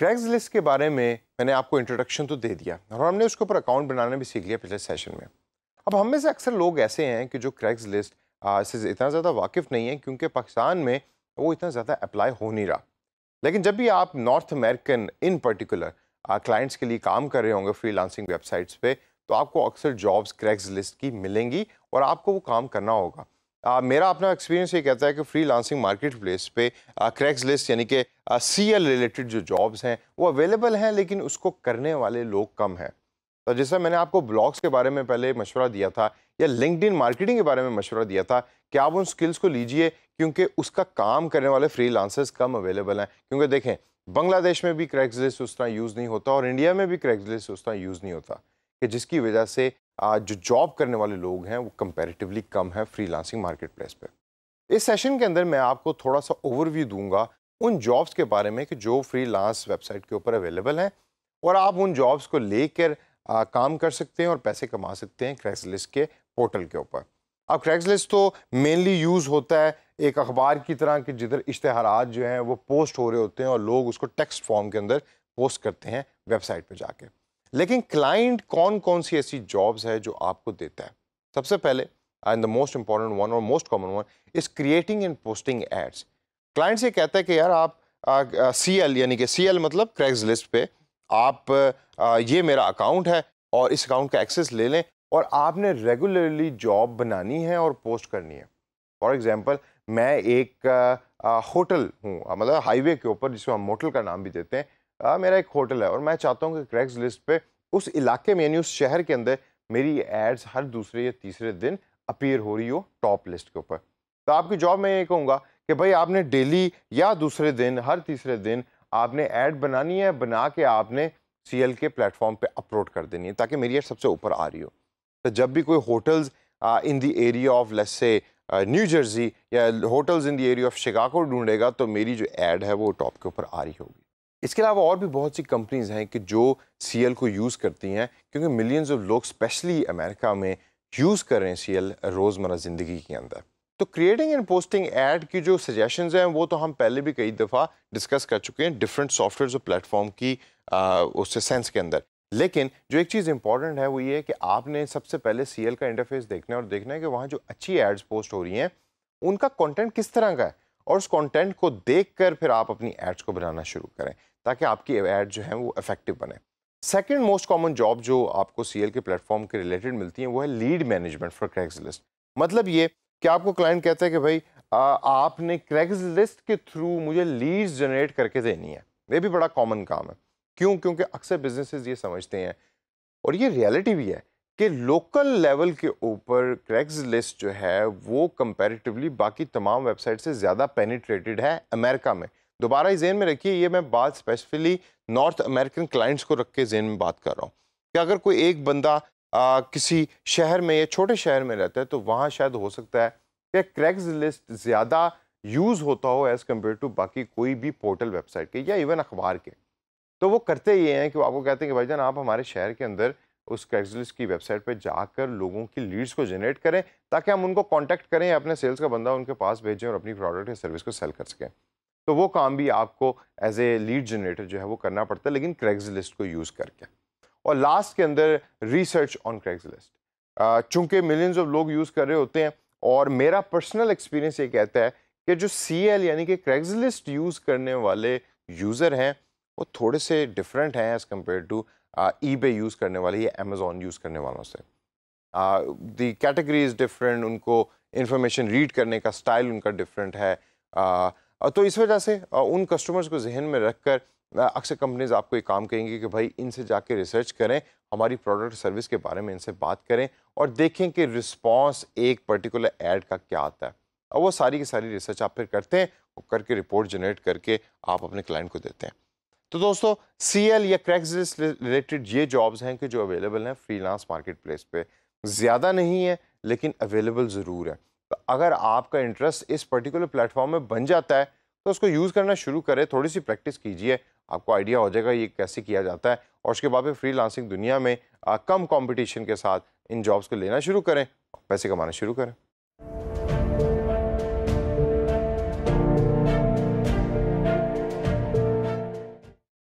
cracks Craigslist के बारे में मैंने आपको इंट्रोडक्शन तो दे दिया और हमने उसके ऊपर अकाउंट बनाना भी सीख लिया पिछले सेशन में अब हम में से अक्सर लोग ऐसे हैं कि जो क्रैक्स लिस्ट से इतना ज़्यादा वाकिफ़ नहीं है क्योंकि पाकिस्तान में वो इतना ज़्यादा अप्लाई हो नहीं रहा लेकिन जब भी आप North American in particular clients के लिए काम कर रहे होंगे फ्रीलांसिंग वेबसाइट्स पे तो आपको अक्सर जॉब्स क्रैक्स लिस्ट की मिलेंगी और आपको वो काम करना होगा आ, मेरा अपना एक्सपीरियंस ये कहता है कि फ्री लांसिंग मार्केट प्लेस पे क्रैक्स लिस्ट यानी कि सी एल रिलेटेड जो जॉब्स हैं वो अवेलेबल हैं लेकिन उसको करने वाले लोग कम हैं तो जैसे मैंने आपको ब्लॉग्स के बारे में पहले मशवरा दिया था या लिंकड मार्केटिंग के बारे में मशवरा दिया था कि आप उन स्किल्स को लीजिए क्योंकि उसका काम करने वाले फ्री कम अवेलेबल हैं क्योंकि देखें बांग्लादेश में भी क्रैक्स लिस्ट उस तरह यूज़ नहीं होता और इंडिया में भी क्रैक्स लिस्ट उस तरह यूज़ नहीं होता कि जिसकी वजह से जो जॉब करने वाले लोग हैं वो कंपैरेटिवली कम है फ्रीलांसिंग मार्केट प्लेस पर इस सेशन के अंदर मैं आपको थोड़ा सा ओवरव्यू दूंगा उन जॉब्स के बारे में कि जो फ्रीलांस वेबसाइट के ऊपर अवेलेबल हैं और आप उन जॉब्स को लेकर काम कर सकते हैं और पैसे कमा सकते हैं क्रैक्सलिस्ट के पोर्टल के ऊपर अब क्रैक्सलिस्ट तो मेनली यूज़ होता है एक अखबार की तरह कि जिधर इश्तहार जो हैं वो पोस्ट हो रहे होते हैं और लोग उसको टेक्स्ट फॉर्म के अंदर पोस्ट करते हैं वेबसाइट पर जाकर लेकिन क्लाइंट कौन कौन सी ऐसी जॉब्स है जो आपको देता है सबसे पहले and the most important one और most common one is creating and posting ads client से कहता है कि यार आप सी एल यानी कि सी एल मतलब क्रैक्स लिस्ट पे आप आ, ये मेरा अकाउंट है और इस अकाउंट का एक्सेस ले लें और आपने रेगुलरली जॉब बनानी है और पोस्ट करनी है फॉर एग्ज़ाम्पल मैं एक होटल हूँ मतलब हाईवे के ऊपर जिसको हम मोटल का नाम भी देते हैं आ, हाँ, मेरा एक होटल है और मैं चाहता हूँ कि क्रैक्स लिस्ट पर उस इलाके में यानी उस शहर के अंदर मेरी एड्स हर दूसरे या तीसरे दिन अपीयर हो रही हो टॉप लिस्ट के ऊपर तो आपकी जॉब में ये कहूँगा कि भाई आपने डेली या दूसरे दिन हर तीसरे दिन आपने ऐड बनानी है बना के आपने सी के प्लेटफॉर्म पर अपलोड कर देनी है ताकि मेरी एड सबसे ऊपर आ रही हो तो जब भी कोई hotels in the area of let's say New Jersey या hotels in the area of Chicago ढूंढेगा तो मेरी जो ऐड है वो टॉप के ऊपर आ रही होगी इसके अलावा और भी बहुत सी कंपनीज हैं कि जो सी को यूज़ करती हैं क्योंकि मिलियंस ऑफ लोग स्पेशली अमेरिका में यूज़ कर रहे हैं सी रोज़मर्रा ज़िंदगी के अंदर तो क्रिएटिंग एंड पोस्टिंग एड की जो सजेशंस हैं वो तो हम पहले भी कई दफ़ा डिस्कस कर चुके हैं डिफरेंट सॉफ्टवेयर और प्लेटफॉर्म की उससे सेंस के अंदर लेकिन जो एक चीज़ इंपॉर्टेंट है वो ये है कि आपने सबसे पहले सी का इंटरफेस देखना है और देखना है कि वहाँ जो अच्छी एड्स पोस्ट हो रही हैं उनका कॉन्टेंट किस तरह का है और उस कॉन्टेंट को देख फिर आप अपनी एड्स को बनाना शुरू करें ताकि आपकी एड जो है वो इफेक्टिव बने सेकेंड मोस्ट कॉमन जॉब जो आपको सी के प्लेटफॉर्म के रिलेटेड मिलती है वो है lead management for Craigslist मतलब ये कि आपको क्लाइंट कहता है कि भाई आ, आपने क्रैक्स लिस्ट के थ्रू मुझे लीड्स जनरेट करके देनी है ये भी बड़ा कॉमन काम है क्यों क्योंकि अक्सर बिजनेसेस ये समझते हैं और ये रियलिटी भी है कि लोकल लेवल के ऊपर क्रैक्स लिस्ट जो है वो कंपैरेटिवली बाकी तमाम वेबसाइट से ज़्यादा पेनिट्रेटेड है अमेरिका में दोबारा ही जेन में रखिए ये मैं बात स्पेसिफिली नॉर्थ अमेरिकन क्लाइंट्स को रख के जेन में बात कर रहा हूँ कि अगर कोई एक बंदा आ, किसी शहर में या छोटे शहर में रहता है तो वहाँ शायद हो सकता है कि क्रैक्स लिस्ट ज़्यादा यूज़ होता हो एज़ कम्पेयर टू बाकी कोई भी पोर्टल वेबसाइट के या इवन अखबार के तो वो करते ये हैं कि वो आपको कहते हैं कि भाई जान आप हमारे शहर के अंदर उस क्रैक्सलिस्ट की वेबसाइट पर जाकर लोगों की लीड्स को जनरेट करें ताकि हम उनको कॉन्टैक्ट करें अपने सेल्स का बंदा उनके पास भेजें और अपनी प्रोडक्ट या सर्विस को सेल कर सकें तो वो काम भी आपको एज ए लीड जनरेटर जो है वो करना पड़ता है लेकिन क्रैग्स लिस्ट को यूज़ करके और लास्ट के अंदर रिसर्च ऑन क्रैग्स लिस्ट चूँकि मिलियंस ऑफ लोग यूज़ कर रहे होते हैं और मेरा पर्सनल एक्सपीरियंस ये कहता है कि जो सी एल यानी कि क्रैग्स लिस्ट यूज़ करने वाले यूज़र हैं वो थोड़े से डिफरेंट हैं एज़ कम्पेयर टू ई पे यूज़ करने वाले या अमेज़ोन यूज़ करने वालों से दी कैटेगरी इज़ डिफरेंट उनको इन्फॉर्मेशन रीड करने का स्टाइल उनका डिफरेंट है uh, तो इस वजह से उन कस्टमर्स को जहन में रख कर अक्सर कंपनीज आपको एक काम कहेंगी कि भाई इनसे जाके रिसर्च करें हमारी प्रोडक्ट सर्विस के बारे में इनसे बात करें और देखें कि रिस्पॉन्स एक पर्टिकुलर एड का क्या आता है और वो सारी की सारी रिसर्च आप फिर करते हैं और करके रिपोर्ट जनरेट करके आप अपने क्लाइंट को देते हैं तो दोस्तों सी या क्रैक्स रिलेटेड ये जॉब्स हैं कि जो अवेलेबल हैं फ्रीलांस मार्केट प्लेस पर ज़्यादा नहीं है लेकिन अवेलेबल ज़रूर है तो अगर आपका इंटरेस्ट इस पर्टिकुलर प्लेटफॉर्म में बन जाता है तो उसको यूज़ करना शुरू करें थोड़ी सी प्रैक्टिस कीजिए आपको आइडिया हो जाएगा ये कैसे किया जाता है और उसके बाद फिर फ्री दुनिया में आ, कम कॉम्पिटिशन के साथ इन जॉब्स को लेना शुरू करें पैसे कमाना शुरू करें